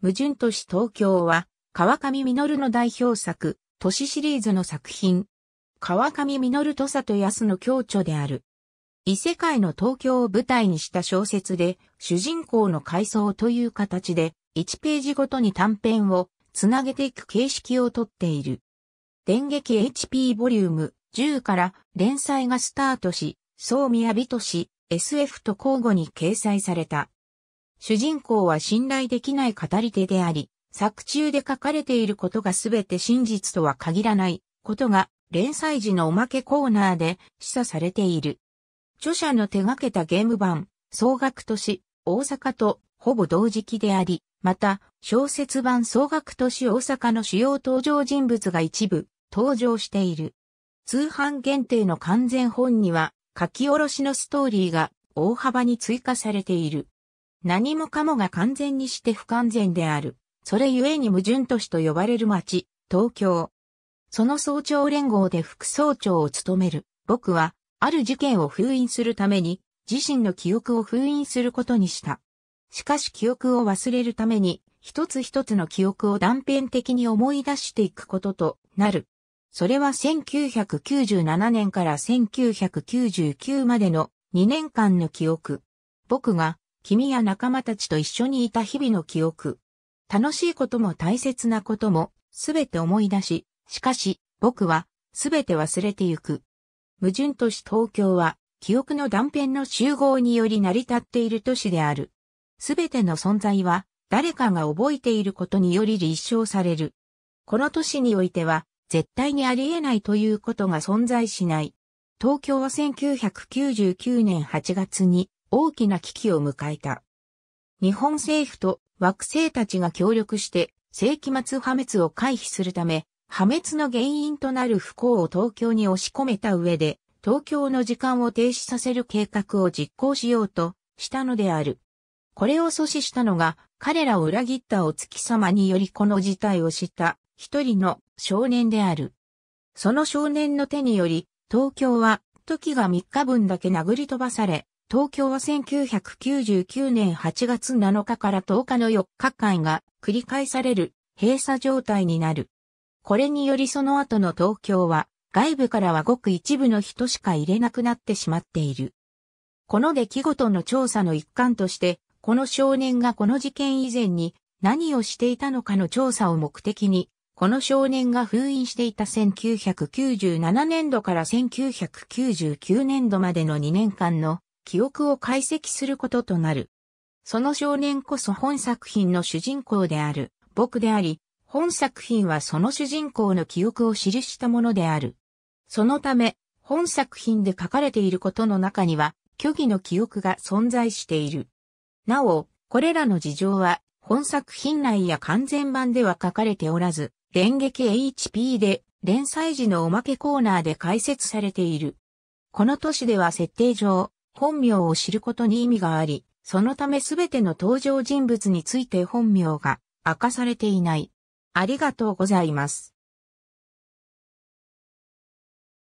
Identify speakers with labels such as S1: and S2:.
S1: 矛盾都市東京は、川上実の代表作、都市シリーズの作品。川上実と里康の共著である。異世界の東京を舞台にした小説で、主人公の回想という形で、1ページごとに短編をつなげていく形式をとっている。電撃 HP ボリューム10から連載がスタートし、総宮人市 SF と交互に掲載された。主人公は信頼できない語り手であり、作中で書かれていることが全て真実とは限らないことが連載時のおまけコーナーで示唆されている。著者の手掛けたゲーム版、総額都市、大阪とほぼ同時期であり、また、小説版総額都市大阪の主要登場人物が一部登場している。通販限定の完全本には書き下ろしのストーリーが大幅に追加されている。何もかもが完全にして不完全である。それゆえに矛盾都市と呼ばれる町、東京。その総長連合で副総長を務める、僕は、ある事件を封印するために、自身の記憶を封印することにした。しかし記憶を忘れるために、一つ一つの記憶を断片的に思い出していくこととなる。それは1997年から1999までの2年間の記憶。僕が君や仲間たちと一緒にいた日々の記憶。楽しいことも大切なことも、すべて思い出し、しかし、僕は、すべて忘れてゆく。矛盾都市東京は、記憶の断片の集合により成り立っている都市である。すべての存在は、誰かが覚えていることにより立証される。この都市においては、絶対にあり得ないということが存在しない。東京は1999年8月に大きな危機を迎えた。日本政府と惑星たちが協力して世紀末破滅を回避するため、破滅の原因となる不幸を東京に押し込めた上で、東京の時間を停止させる計画を実行しようとしたのである。これを阻止したのが、彼らを裏切ったお月様によりこの事態を知った一人の少年である。その少年の手により、東京は時が3日分だけ殴り飛ばされ、東京は1999年8月7日から10日の4日間が繰り返される閉鎖状態になる。これによりその後の東京は外部からはごく一部の人しか入れなくなってしまっている。この出来事の調査の一環として、この少年がこの事件以前に何をしていたのかの調査を目的に、この少年が封印していた1997年度から1999年度までの2年間の記憶を解析することとなる。その少年こそ本作品の主人公である、僕であり、本作品はその主人公の記憶を記したものである。そのため、本作品で書かれていることの中には、虚偽の記憶が存在している。なお、これらの事情は、本作品内や完全版では書かれておらず、電撃 HP で連載時のおまけコーナーで解説されている。この都市では設定上、本名を知ることに意味があり、そのためすべての登場人物について本名が明かされていない。ありがとうございます。